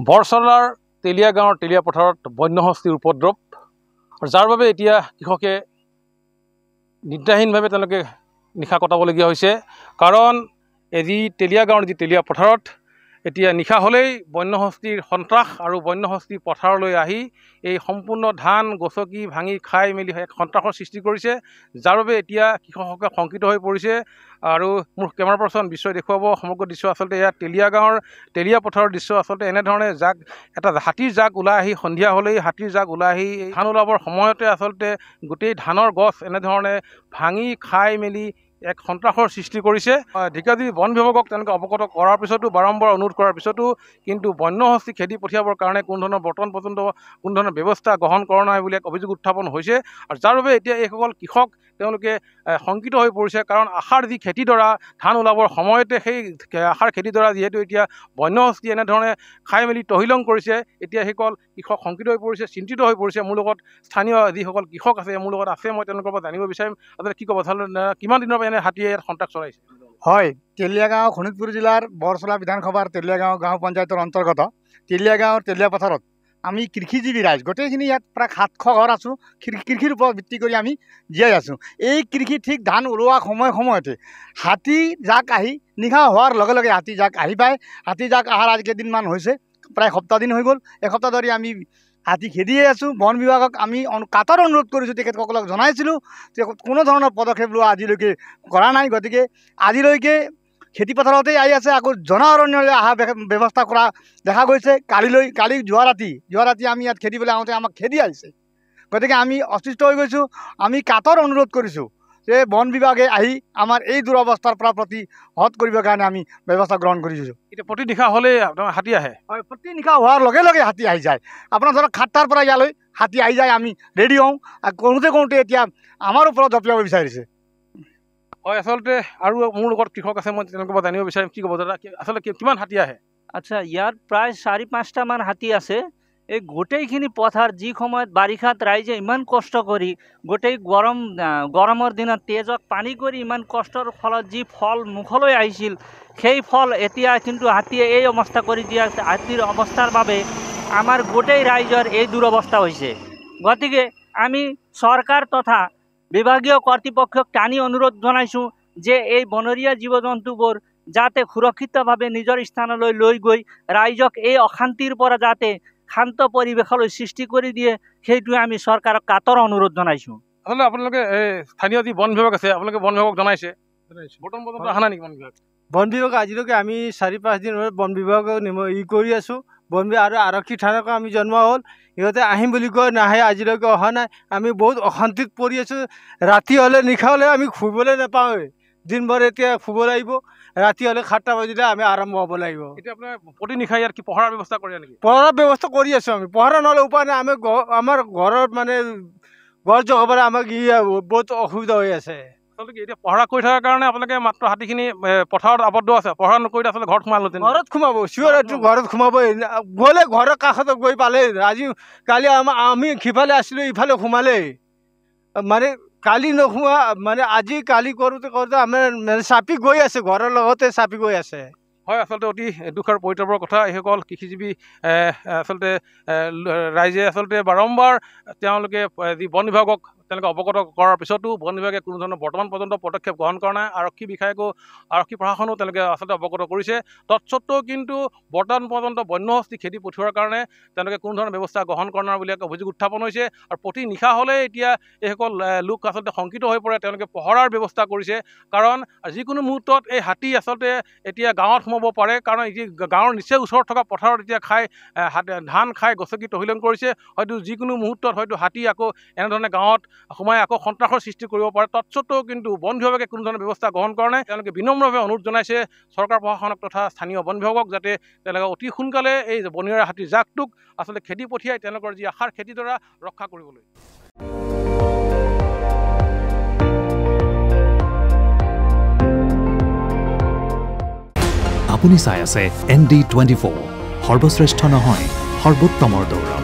বৰচলাৰ তেলিয়া গাঁৱৰ তেলিয়া পথাৰত বন্য বন্যহস্তীৰ উপদ্ৰৱ আৰু যাৰ বাবে এতিয়া কৃষকে নিদ্ৰাহীনভাৱে তেওঁলোকে নিশা কটাবলগীয়া হৈছে কাৰণ এই যি তেলিয়া গাঁৱৰ যি তেলিয়া পথাৰত এতিয়া নিশা হ'লেই বন্য বন্যহস্তীৰ সন্ত্ৰাস আৰু বন্য বন্যহস্তী পথাৰলৈ আহি এই সম্পূৰ্ণ ধান গছকি ভাঙি খাই মেলি এক সন্ত্ৰাসৰ সৃষ্টি কৰিছে যাৰ বাবে এতিয়া কৃষকসকলে শংকিত হৈ পৰিছে আৰু মোৰ কেমেৰা পাৰ্চন বিশ্বই দেখুৱাব সমগ্ৰ দৃশ্য আচলতে ইয়াত তেলীয়া গাঁৱৰ তেলীয়া পথাৰৰ দৃশ্য আচলতে এনেধৰণে জাক এটা হাতীৰ জাক ওলাই আহি সন্ধিয়া হ'লেই হাতীৰ জাক ওলাই আহি ধান ওলাবৰ সময়তে আচলতে গোটেই ধানৰ গছ এনেধৰণে ভাঙি খাই মেলি এক সন্ত্ৰাসৰ সৃষ্টি কৰিছে ঢিকাজুলি বন বিভাগক তেওঁলোকে অৱগত কৰাৰ পিছতো বাৰম্বাৰ অনুৰোধ কৰাৰ পিছতো কিন্তু বন্য বন্যহস্তী খেতি পঠিয়াবৰ কাৰণে কোনো ধৰণৰ বৰ্তমান পৰ্যন্ত কোনো ধৰণৰ ব্যৱস্থা গ্ৰহণ কৰা নাই বুলি এক অভিযোগ উত্থাপন হৈছে আৰু যাৰ বাবে এতিয়া এইসকল কৃষক তেওঁলোকে শংকিত হৈ পৰিছে কাৰণ আশাৰ যি খেতিডৰা ধান ওলাবৰ সময়তে সেই আশাৰ খেতিডৰা যিহেতু এতিয়া বন্যহস্তী এনেধৰণে খাই মেলি তহিলং কৰিছে এতিয়া সেইসকল কৃষক শংকিত হৈ পৰিছে চিন্তিত হৈ পৰিছে মোৰ লগত স্থানীয় যিসকল কৃষক আছে মোৰ লগত আছে মই তেওঁলোকৰ পৰা জানিব বিচাৰিম আচলতে কি ক'ব কিমান দিনৰ পৰা কেনে হাতীয়ে ইয়াত সন্ত্ৰাস চলাইছে হয় তেলিয়াগাঁও শোণিতপুৰ জিলাৰ বৰচলা বিধানসভাৰ তেলিয়াগাঁও গাঁও পঞ্চায়তৰ অন্তৰ্গত তেলিয়াগাঁৱৰ তেলিয়া পথাৰত আমি কৃষিজীৱী ৰাইজ গোটেইখিনি ইয়াত প্ৰায় সাতশ ঘৰ আছোঁ কৃষিৰ ওপৰত ভিত্তি কৰি আমি জীয়াই আছোঁ এই কৃষি ঠিক ধান ওলোৱা সময় সময়তে হাতী যাক আহি নিশা হোৱাৰ লগে লগে হাতী যাক আহি পায় হাতী যাক অহাৰ আজি কেইদিনমান হৈছে প্ৰায় সপ্তাহ দিন হৈ গ'ল এসপ্তাহ ধৰি আমি হাতী খেদিয়ে আছোঁ বন বিভাগক আমি কাটৰ অনুৰোধ কৰিছোঁ তেখেতসকলক জনাইছিলোঁ যে কোনো ধৰণৰ পদক্ষেপ লোৱা আজিলৈকে কৰা নাই গতিকে আজিলৈকে খেতিপথাৰতেই আহি আছে আকৌ জনাৰণ্যলৈ অহা ব্যৱস্থা কৰা দেখা গৈছে কালিলৈ কালি যোৱা ৰাতি যোৱা ৰাতি আমি ইয়াত খেদিবলৈ আহোঁতে আমাক খেদি আহিছে গতিকে আমি অসুস্থ হৈ গৈছোঁ আমি কাটৰ অনুৰোধ কৰিছোঁ যে বন বিভাগে আহি আমাৰ এই দুৰবস্থাৰ পৰা প্ৰতি হত কৰিবৰ কাৰণে আমি ব্যৱস্থা গ্ৰহণ কৰিছোঁ এটা প্ৰতি নিশা হলে হাতী আহে হয় প্ৰতি নিশা হোৱাৰ লগে লগে হাতী আহি যায় আপোনাৰ ধৰক সাতটাৰ পৰা ইয়ালৈ হাতী আহি যায় আমি ৰেডি হওঁ আৰু কৰোঁতে কৰোঁতে এতিয়া আমাৰ ওপৰত জপিয়াব বিচাৰিছে হয় আচলতে আৰু মোৰ লগত কৃষক আছে মই তেওঁলোকৰ পৰা জানিব বিচাৰিম কি ক'ব দাদা আচলতে কিমান হাতী আহে আচ্ছা ইয়াত প্ৰায় চাৰি পাঁচটামান হাতী আছে এই গোটেইখিনি পথাৰ যি সময়ত বাৰিষাত ৰাইজে ইমান কষ্ট কৰি গোটেই গৰম গৰমৰ দিনত তেজক পানী কৰি ইমান কষ্টৰ ফলত যি ফল মুখলৈ আহিছিল সেই ফল এতিয়া কিন্তু হাতীয়ে এই অৱস্থা কৰি দিয়া হাতীৰ অৱস্থাৰ বাবে আমাৰ গোটেই ৰাইজৰ এই দুরবস্থা হৈছে গতিকে আমি চৰকাৰ তথা বিভাগীয় কৰ্তৃপক্ষক টানি অনুৰোধ জনাইছোঁ যে এই বনৰীয়া জীৱ জন্তুবোৰ যাতে সুৰক্ষিতভাৱে নিজৰ স্থানলৈ লৈ গৈ ৰাইজক এই অশান্তিৰ পৰা যাতে শান্ত পৰিৱেশলৈ সৃষ্টি কৰি দিয়ে সেইটোৱে আমি চৰকাৰক কাতৰ অনুৰোধ জনাইছোঁ আচলতে আপোনালোকে স্থানীয় যি বন বিভাগ আছে আপোনালোকে বন বিভাগক জনাইছে বন বিভাগ আজিলৈকে আমি চাৰি পাঁচদিন বন বিভাগক ই কৰি আছোঁ বন বিভাগ আৰু আৰক্ষী থানাকো আমি জন্ম হ'ল সিহঁতে আহিম বুলি কৈ নাহে আজিলৈকে অহা নাই আমি বহুত অশান্তিত পৰি আছোঁ ৰাতি হ'লে নিশা হ'লে আমি ঘূৰিবলৈ নাপাওঁৱেই দিনভৰ এতিয়া শুব লাগিব ৰাতি হ'লে সাতটা বাজিলে আমি আৰম্ভ হ'ব লাগিব এতিয়া আপোনাৰ প্ৰতিনিশা ইয়াত কি পহৰাৰ ব্যৱস্থা কৰি নেকি পহৰাৰ ব্যৱস্থা কৰি আছোঁ আমি পহৰা নহ'লে উপায় নাই আমি আমাৰ ঘৰত মানে গড় জগাবলৈ আমাক ই বহুত অসুবিধা হৈ আছে এতিয়া পহৰা কৰি থকাৰ কাৰণে আপোনালোকে মাত্ৰ হাতীখিনি পথাৰত আবদ্ধ আছে পহৰা নকৰি আচলতে ঘৰত সোমাল ঘৰত সোমাব চিঞৰ ৰাতিটো ঘৰত সোমাবই গ'লে ঘৰৰ কাষতে গৈ পালেই আজি কালি আমাৰ আমি সিফালে আছিলোঁ ইফালে সোমালেই মানে কালি নোহোৱা মানে আজি কালি কৰোঁতে কৰোঁতে আমাৰ চাপি গৈ আছে ঘৰৰ লগতে চাপি গৈ আছে হয় আচলতে অতি দুখ আৰু পৰিতাপৰ কথা এইসকল কৃষিজীৱী আচলতে ৰাইজে আচলতে বাৰম্বাৰ তেওঁলোকে যি বন বিভাগক তেওঁলোকে অৱগত কৰাৰ পিছতো বন বিভাগে কোনো ধৰণৰ বৰ্তমান পৰ্যন্ত পদক্ষেপ গ্ৰহণ কৰা নাই আৰক্ষী বিষয়াকো আৰক্ষী প্ৰশাসনো তেওঁলোকে আচলতে অৱগত কৰিছে তৎসত্বেও কিন্তু বৰ্তমান পৰ্যন্ত বন্য বন্যহস্তি খেতি পঠিওৱাৰ কাৰণে তেওঁলোকে কোনো ধৰণৰ ব্যৱস্থা গ্ৰহণ কৰা নাই বুলি এক অভিযোগ উত্থাপন হৈছে আৰু প্ৰতি নিশা হ'লেই এতিয়া এইসকল লোক আচলতে শংকিত হৈ পৰে তেওঁলোকে পহৰাৰ ব্যৱস্থা কৰিছে কাৰণ যিকোনো মুহূৰ্তত এই হাতী আচলতে এতিয়া গাঁৱত সোমাব পাৰে কাৰণ এই গাঁৱৰ নিচেই ওচৰত থকা পথাৰত এতিয়া খাই ধান খাই গছকি তহিলং কৰিছে হয়তো যিকোনো মুহূৰ্তত হয়তো হাতী আকৌ এনেধৰণে গাঁৱত সোমাই আকৌ সন্ত্ৰাসৰ সৃষ্টি কৰিব পাৰে তৎসত্বেও কিন্তু বন বিভাগে কোনো ধৰণৰ ব্যৱস্থা গ্ৰহণ কৰা নাই তেওঁলোকে বিনম্ৰভাৱে অনুৰোধ জনাইছে চৰকাৰ প্ৰশাসনক তথা স্থানীয় বন বিভাগক যাতে তেওঁলোকে অতি সোনকালে এই বনিয়ৰা হাতীৰ জাকটোক আচলতে খেদি পঠিয়াই তেওঁলোকৰ যি আশাৰ খেতিডৰা ৰক্ষা কৰিবলৈ আপুনি চাই আছে এন ডি টুৱেণ্টি ফ'ৰ সৰ্বশ্ৰেষ্ঠ নহয় সৰ্বোত্তমৰ দৌৰা